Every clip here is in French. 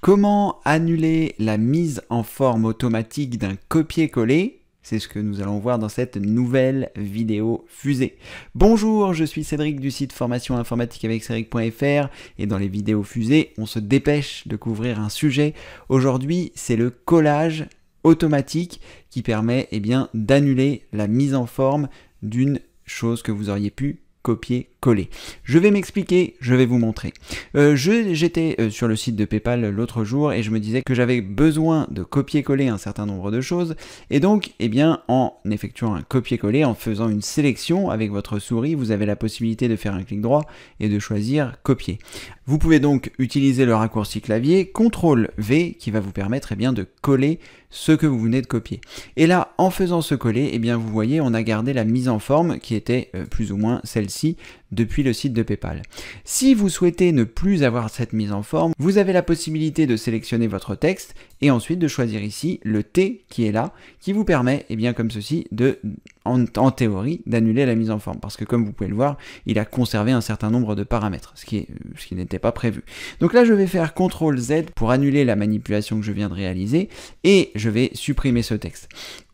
Comment annuler la mise en forme automatique d'un copier-coller C'est ce que nous allons voir dans cette nouvelle vidéo fusée. Bonjour, je suis Cédric du site formation informatique avec Cédric.fr et dans les vidéos fusées, on se dépêche de couvrir un sujet. Aujourd'hui, c'est le collage automatique qui permet eh bien d'annuler la mise en forme d'une chose que vous auriez pu copier-coller. Je vais m'expliquer, je vais vous montrer. Euh, j'étais euh, sur le site de PayPal l'autre jour et je me disais que j'avais besoin de copier-coller un certain nombre de choses. Et donc, eh bien, en effectuant un copier-coller, en faisant une sélection avec votre souris, vous avez la possibilité de faire un clic droit et de choisir copier. Vous pouvez donc utiliser le raccourci clavier CTRL-V qui va vous permettre eh bien, de coller ce que vous venez de copier. Et là, en faisant ce coller, eh bien, vous voyez, on a gardé la mise en forme qui était euh, plus ou moins celle-ci depuis le site de PayPal. Si vous souhaitez ne plus avoir cette mise en forme, vous avez la possibilité de sélectionner votre texte et ensuite de choisir ici le T qui est là, qui vous permet, et eh bien comme ceci, de, en, théorie, d'annuler la mise en forme. Parce que comme vous pouvez le voir, il a conservé un certain nombre de paramètres, ce qui n'était pas prévu. Donc là, je vais faire CTRL Z pour annuler la manipulation que je viens de réaliser et je vais supprimer ce texte.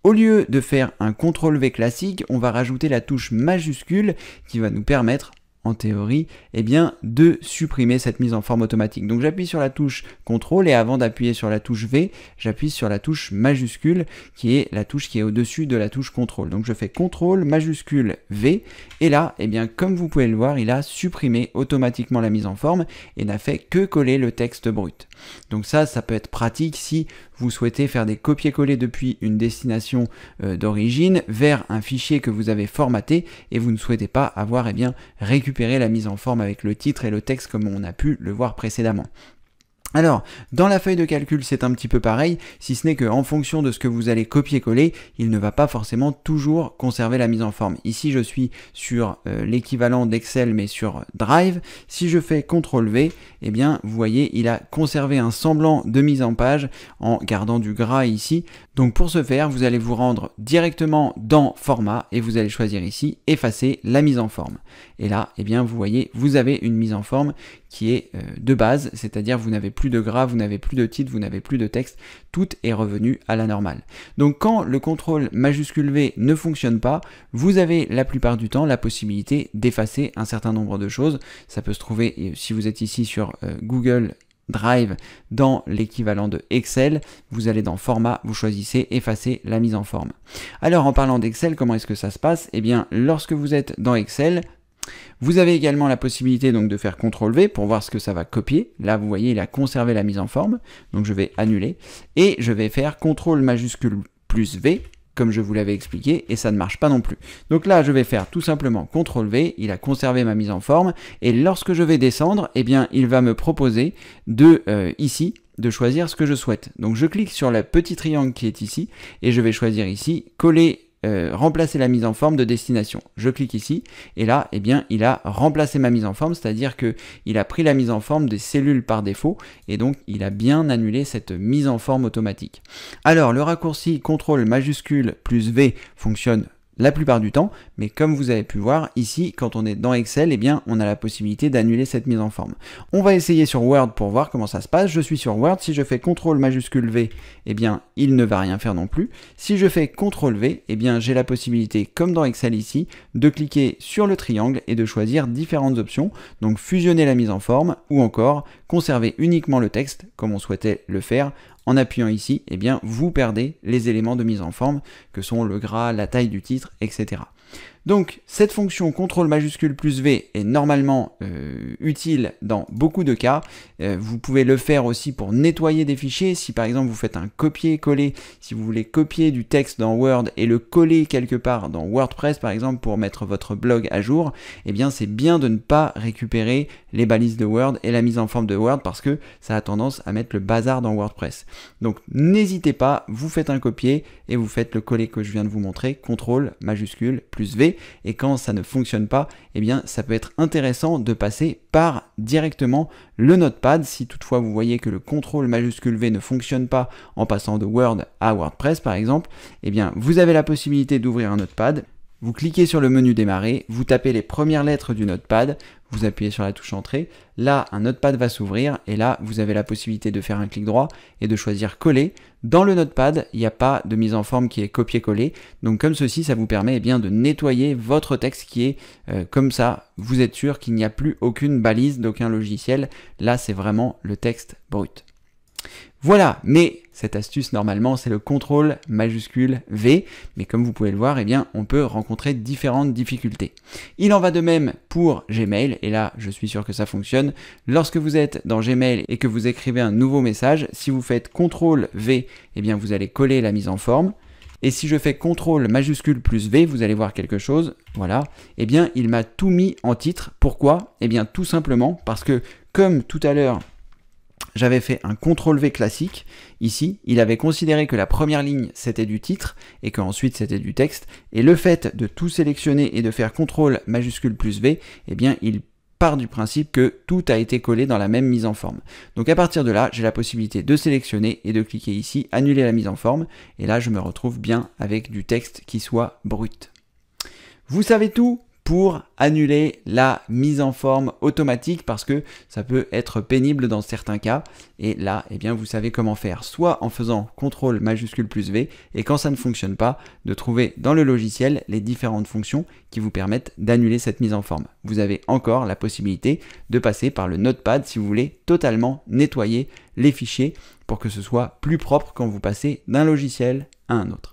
Au lieu de faire un CTRL V classique, on va rajouter la touche majuscule qui va nous permettre en théorie, eh bien, de supprimer cette mise en forme automatique. Donc j'appuie sur la touche CTRL et avant d'appuyer sur la touche V, j'appuie sur la touche majuscule qui est la touche qui est au-dessus de la touche CTRL. Donc je fais CTRL majuscule V et là, eh bien, comme vous pouvez le voir, il a supprimé automatiquement la mise en forme et n'a fait que coller le texte brut. Donc ça, ça peut être pratique si vous souhaitez faire des copier-coller depuis une destination euh, d'origine vers un fichier que vous avez formaté et vous ne souhaitez pas avoir eh bien, récupéré la mise en forme avec le titre et le texte comme on a pu le voir précédemment. Alors, dans la feuille de calcul, c'est un petit peu pareil, si ce n'est qu'en fonction de ce que vous allez copier-coller, il ne va pas forcément toujours conserver la mise en forme. Ici, je suis sur euh, l'équivalent d'Excel, mais sur Drive. Si je fais CTRL-V, eh bien, vous voyez, il a conservé un semblant de mise en page en gardant du gras ici. Donc, pour ce faire, vous allez vous rendre directement dans Format et vous allez choisir ici Effacer la mise en forme. Et là, eh bien, vous voyez, vous avez une mise en forme qui est euh, de base, c'est-à-dire vous n'avez plus de gras, vous n'avez plus de titre, vous n'avez plus de texte, tout est revenu à la normale. Donc quand le contrôle majuscule V ne fonctionne pas, vous avez la plupart du temps la possibilité d'effacer un certain nombre de choses. Ça peut se trouver, euh, si vous êtes ici sur euh, Google Drive dans l'équivalent de Excel, vous allez dans format, vous choisissez effacer la mise en forme. Alors en parlant d'Excel, comment est-ce que ça se passe Eh bien, lorsque vous êtes dans Excel, vous avez également la possibilité donc de faire CTRL V pour voir ce que ça va copier. Là, vous voyez, il a conservé la mise en forme. Donc, je vais annuler. Et je vais faire CTRL majuscule plus V comme je vous l'avais expliqué, et ça ne marche pas non plus. Donc là, je vais faire tout simplement CTRL V, il a conservé ma mise en forme, et lorsque je vais descendre, eh bien, il va me proposer de, euh, ici, de choisir ce que je souhaite. Donc je clique sur le petit triangle qui est ici, et je vais choisir ici, coller euh, remplacer la mise en forme de destination. Je clique ici et là, eh bien, il a remplacé ma mise en forme, c'est-à-dire que il a pris la mise en forme des cellules par défaut et donc il a bien annulé cette mise en forme automatique. Alors, le raccourci CTRL majuscule plus V fonctionne la plupart du temps, mais comme vous avez pu voir ici, quand on est dans Excel, eh bien, on a la possibilité d'annuler cette mise en forme. On va essayer sur Word pour voir comment ça se passe. Je suis sur Word, si je fais CTRL majuscule V, eh bien, il ne va rien faire non plus. Si je fais CTRL V, eh bien, j'ai la possibilité, comme dans Excel ici, de cliquer sur le triangle et de choisir différentes options, donc fusionner la mise en forme ou encore conserver uniquement le texte, comme on souhaitait le faire en appuyant ici, eh bien, vous perdez les éléments de mise en forme que sont le gras, la taille du titre, etc. Donc cette fonction contrôle majuscule plus V est normalement euh, utile dans beaucoup de cas. Euh, vous pouvez le faire aussi pour nettoyer des fichiers. Si par exemple vous faites un copier-coller, si vous voulez copier du texte dans Word et le coller quelque part dans WordPress par exemple pour mettre votre blog à jour, eh bien c'est bien de ne pas récupérer les balises de Word et la mise en forme de Word parce que ça a tendance à mettre le bazar dans WordPress. Donc n'hésitez pas, vous faites un copier et vous faites le coller que je viens de vous montrer, contrôle majuscule plus V. Et quand ça ne fonctionne pas, eh bien, ça peut être intéressant de passer par directement le notepad. Si toutefois vous voyez que le contrôle majuscule V ne fonctionne pas en passant de Word à WordPress par exemple, eh bien, vous avez la possibilité d'ouvrir un notepad vous cliquez sur le menu démarrer, vous tapez les premières lettres du notepad, vous appuyez sur la touche entrée, là un notepad va s'ouvrir et là vous avez la possibilité de faire un clic droit et de choisir coller. Dans le notepad, il n'y a pas de mise en forme qui est copié coller donc comme ceci ça vous permet eh bien, de nettoyer votre texte qui est euh, comme ça, vous êtes sûr qu'il n'y a plus aucune balise d'aucun logiciel, là c'est vraiment le texte brut. Voilà, mais cette astuce, normalement, c'est le contrôle majuscule V, mais comme vous pouvez le voir, eh bien, on peut rencontrer différentes difficultés. Il en va de même pour Gmail, et là, je suis sûr que ça fonctionne. Lorsque vous êtes dans Gmail et que vous écrivez un nouveau message, si vous faites contrôle V, eh bien, vous allez coller la mise en forme. Et si je fais CTRL majuscule plus V, vous allez voir quelque chose, voilà, eh bien il m'a tout mis en titre. Pourquoi Eh bien tout simplement parce que comme tout à l'heure j'avais fait un CTRL-V classique. Ici, il avait considéré que la première ligne, c'était du titre et qu'ensuite, c'était du texte. Et le fait de tout sélectionner et de faire CTRL majuscule plus V, eh bien, il part du principe que tout a été collé dans la même mise en forme. Donc à partir de là, j'ai la possibilité de sélectionner et de cliquer ici, annuler la mise en forme. Et là, je me retrouve bien avec du texte qui soit brut. Vous savez tout pour annuler la mise en forme automatique parce que ça peut être pénible dans certains cas. Et là, eh bien, vous savez comment faire. Soit en faisant CTRL majuscule plus V et quand ça ne fonctionne pas, de trouver dans le logiciel les différentes fonctions qui vous permettent d'annuler cette mise en forme. Vous avez encore la possibilité de passer par le notepad si vous voulez totalement nettoyer les fichiers pour que ce soit plus propre quand vous passez d'un logiciel à un autre.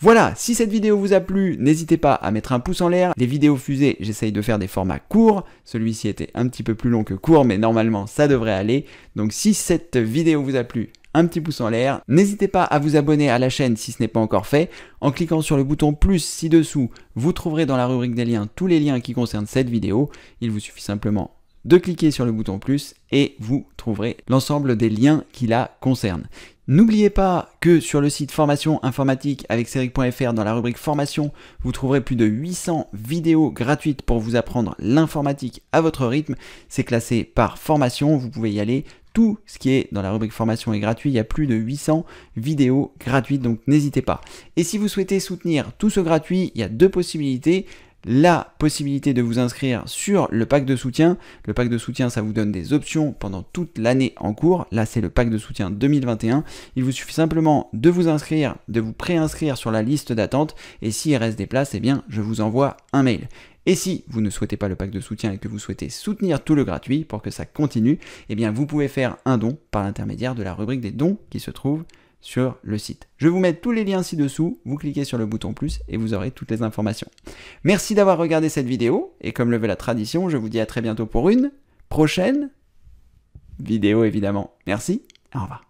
Voilà, si cette vidéo vous a plu, n'hésitez pas à mettre un pouce en l'air. Les vidéos fusées, j'essaye de faire des formats courts. Celui-ci était un petit peu plus long que court, mais normalement ça devrait aller. Donc si cette vidéo vous a plu, un petit pouce en l'air. N'hésitez pas à vous abonner à la chaîne si ce n'est pas encore fait. En cliquant sur le bouton plus ci-dessous, vous trouverez dans la rubrique des liens tous les liens qui concernent cette vidéo. Il vous suffit simplement de cliquer sur le bouton plus et vous trouverez l'ensemble des liens qui la concernent. N'oubliez pas que sur le site formation informatique avec série.fr dans la rubrique formation, vous trouverez plus de 800 vidéos gratuites pour vous apprendre l'informatique à votre rythme. C'est classé par formation, vous pouvez y aller. Tout ce qui est dans la rubrique formation est gratuit, il y a plus de 800 vidéos gratuites, donc n'hésitez pas. Et si vous souhaitez soutenir tout ce gratuit, il y a deux possibilités la possibilité de vous inscrire sur le pack de soutien. Le pack de soutien, ça vous donne des options pendant toute l'année en cours. Là, c'est le pack de soutien 2021. Il vous suffit simplement de vous inscrire, de vous préinscrire sur la liste d'attente. Et s'il reste des places, eh bien, je vous envoie un mail. Et si vous ne souhaitez pas le pack de soutien et que vous souhaitez soutenir tout le gratuit pour que ça continue, eh bien, vous pouvez faire un don par l'intermédiaire de la rubrique des dons qui se trouve sur le site. Je vous mets tous les liens ci-dessous, vous cliquez sur le bouton plus et vous aurez toutes les informations. Merci d'avoir regardé cette vidéo et comme le veut la tradition, je vous dis à très bientôt pour une prochaine vidéo évidemment. Merci, au revoir.